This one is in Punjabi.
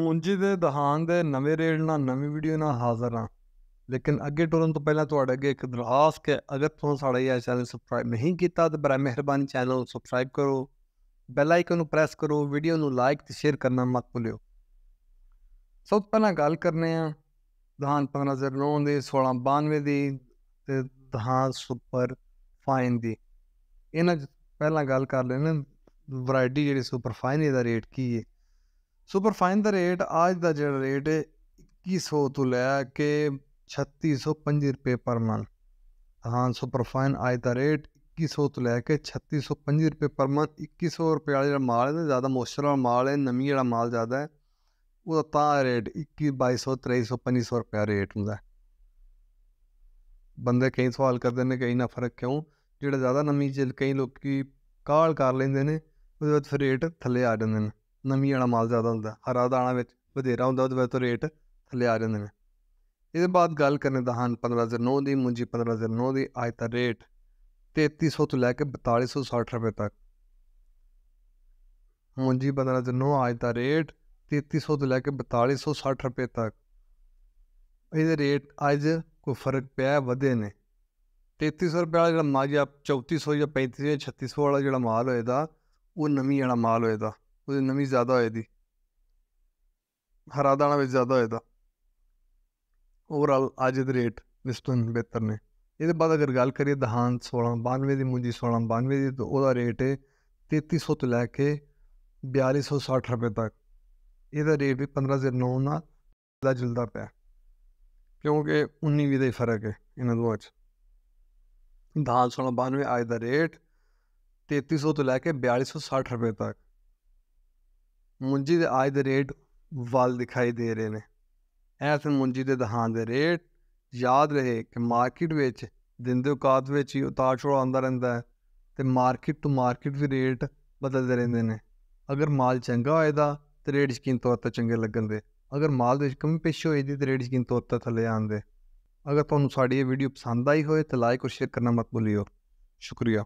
ਪੂੰਜੀ ਦੇ ਦਹਾਨ ਦੇ ਨਵੇਂ ਰੇਲ ਨਾਲ ਨਵੀਂ ਵੀਡੀਓ ਨਾਲ ਹਾਜ਼ਰ ਹਾਂ ਲੇਕਿਨ ਅੱਗੇ ਟੁਰਨ ਤੋਂ ਪਹਿਲਾਂ ਤੁਹਾਡੇ ਅੱਗੇ ਇੱਕ ਦਰਖਾਸਤ ਹੈ ਅਗਰ ਤੁਸੀਂ ਸਾਡਾ ਇਹ ਚੈਨਲ ਸਬਸਕ੍ਰਾਈਬ ਨਹੀਂ ਕੀਤਾ ਤਾਂ ਬੜਾ ਮਿਹਰਬਾਨੀ ਚੈਨਲ ਸਬਸਕ੍ਰਾਈਬ ਕਰੋ ਬੈਲ ਆਈਕਨ ਨੂੰ ਪ੍ਰੈਸ ਕਰੋ ਵੀਡੀਓ ਨੂੰ ਲਾਈਕ ਤੇ ਸ਼ੇਅਰ ਕਰਨਾ ਮਤ ਭੁੱਲਿਓ ਸਭ ਤੋਂ ਪਹਿਲਾਂ ਗੱਲ ਕਰਨੇ ਆ ਦਹਾਨ 1509 ਦੇ 1692 ਦੀ ਤੇ ਦਹਾਨ ਸੁਪਰ ਫਾਈਨ ਦੀ ਇਹਨਾਂ ਪਹਿਲਾਂ ਗੱਲ ਕਰ ਲੈਣੇ ਵੈਰਾਈਟੀ ਜਿਹੜੀ ਸੁਪਰ ਫਾਈਨ ਦਾ ਰੇਟ ਕੀ ਹੈ ਫਾਈਨ ਦਾ ਰੇਟ ਅੱਜ ਦਾ ਜਿਹੜਾ ਰੇਟ ਹੈ 2100 ਤੋਂ ਲੈ ਕੇ 3650 ਰੁਪਏ ਪਰ ਮਨ ਹਾਂ ਫਾਈਨ ਅੱਜ ਦਾ ਰੇਟ 2100 ਤੋਂ ਲੈ ਕੇ 3650 ਰੁਪਏ ਪਰ ਮਨ 2100 ਰੁਪਏ ਵਾਲਾ ਜਿਹੜਾ ਮਾਲ ਹੈ ਜ਼ਿਆਦਾ ਮੋਇਸਚਰ ਵਾਲਾ ਮਾਲ ਹੈ ਨਮੀ ਵਾਲਾ ਮਾਲ ਜ਼ਿਆਦਾ ਹੈ ਉਹਦਾ ਤਾਂ ਰੇਟ 21 2200 2300 2500 ਰੁਪਏ ਰੇਟ ਹੁੰਦਾ ਬੰਦੇ ਕਈ ਸਵਾਲ ਕਰਦੇ ਨੇ ਕਈ ਨਾ ਫਰਕ ਕਿਉਂ ਜਿਹੜਾ ਜ਼ਿਆਦਾ ਨਮੀ ਜਿਲ ਕਈ ਲੋਕੀ ਕਾਲ ਕਰ ਲੈਂਦੇ ਨੇ ਉਹਦੇ ਫਿਰ ਰੇਟ ਥੱਲੇ ਆ ਜਾਂਦੇ ਨੇ ਨਮੀ ਵਾਲਾ ਮਾਲ ਜ਼ਿਆਦਾ ਹੁੰਦਾ ਹਰਾ ਦਾਣਾ ਵਿੱਚ ਵਧੇਰਾ ਹੁੰਦਾ ਉਹਦੇ ਵਿੱਚ ਰੇਟ ਥੱਲੇ ਆ ਜਾਂਦੇ ਨੇ ਇਹਦੇ ਬਾਅਦ ਗੱਲ ਕਰਨੇ ਦਾ ਹਨ 15009 ਦੀ ਮੁੰਜੀ 15009 ਦੀ ਅੱਜ ਦਾ ਰੇਟ 3300 ਤੋਂ ਲੈ ਕੇ 4260 ਰੁਪਏ ਤੱਕ ਮੁੰਜੀ 15009 ਅੱਜ ਦਾ ਰੇਟ 3300 ਤੋਂ ਲੈ ਕੇ 4260 ਰੁਪਏ ਤੱਕ ਇਹਦੇ ਰੇਟ ਅੱਜ ਕੋਈ ਫਰਕ ਪਿਆ ਵਧੇ ਨੇ 3300 ਰੁਪਏ ਵਾਲਾ ਜਿਹੜਾ ਮਾਲ 3400 ਜਾਂ 3500 ਜਾਂ 3600 ਵਾਲਾ ਜਿਹੜਾ ਮਾਲ ਹੋਏਦਾ ਉਹ ਨਵੀਂ ਵਾਲਾ ਮਾਲ ਹੋਏਦਾ ਉਹਦੀ ਨਮੀ ਜ਼ਿਆਦਾ ਹੋਏ ਦੀ ਹਰਾ ਦਾਣਾ ਵਿੱਚ ਜ਼ਿਆਦਾ ਹੋਏ ਦਾ ओवरऑल आज के रेट निस्पन बेहतर ने ये बाद अगर गल करिए दहान सोलह बानवे की मुंजी सोलह बानवे की तो वह रेट है तेती सौ तो लैके बयाली सौ साठ रुपये तक यदा रेट भी पंद्रह जीरो नौ ना जुलता पाया क्योंकि उन्नी भी का ही फर्क है इन्होंने दोवों दहान सोलह बानवे आज का रेट तेती सौ तो लैके बयाली सौ साठ रुपये तक ਮੁੰਜੀ ਦੇ ਅੱਜ ਦੇ ਰੇਟ ਵੱਲ ਦਿਖਾਈ ਦੇ ਰਹੇ ਨੇ ਐਸ ਮੁੰਜੀ ਦੇ ਦਹਾਂ ਦੇ ਰੇਟ ਯਾਦ ਰਹੇ ਕਿ ਮਾਰਕੀਟ ਵਿੱਚ ਦਿਨ ਦੇ ਔਕਾਤ ਵਿੱਚ ਹੀ ਉਤਾਰ ਚੜਾਅ ਆਉਂਦਾ ਰਹਿੰਦਾ ਤੇ ਮਾਰਕੀਟ ਤੋਂ ਮਾਰਕੀਟ ਵੀ ਰੇਟ ਬਦਲਦੇ ਰਹਿੰਦੇ ਨੇ ਅਗਰ ਮਾਲ ਚੰਗਾ ਹੋਏਦਾ ਤੇ ਰੇਟ ਯਕੀਨ ਤੌਰ ਤੇ ਚੰਗੇ ਲੱਗਣਦੇ ਅਗਰ ਮਾਲ ਦੇ ਵਿੱਚ ਕਮੀ ਪੇਸ਼ੀ ਦੀ ਤੇ ਰੇਟ ਯਕੀਨ ਤੌਰ ਤੇ ਥੱਲੇ ਆਉਂਦੇ ਅਗਰ ਤੁਹਾਨੂੰ ਸਾਡੀ ਇਹ ਵੀਡੀਓ ਪਸੰਦ ਆਈ ਹੋਏ ਤਾਂ ਲਾਈਕ ਔਰ ਸ਼ੇਅਰ ਕਰਨਾ ਮਤ ਭੁੱਲਿਓ ਸ਼ੁਕਰੀਆ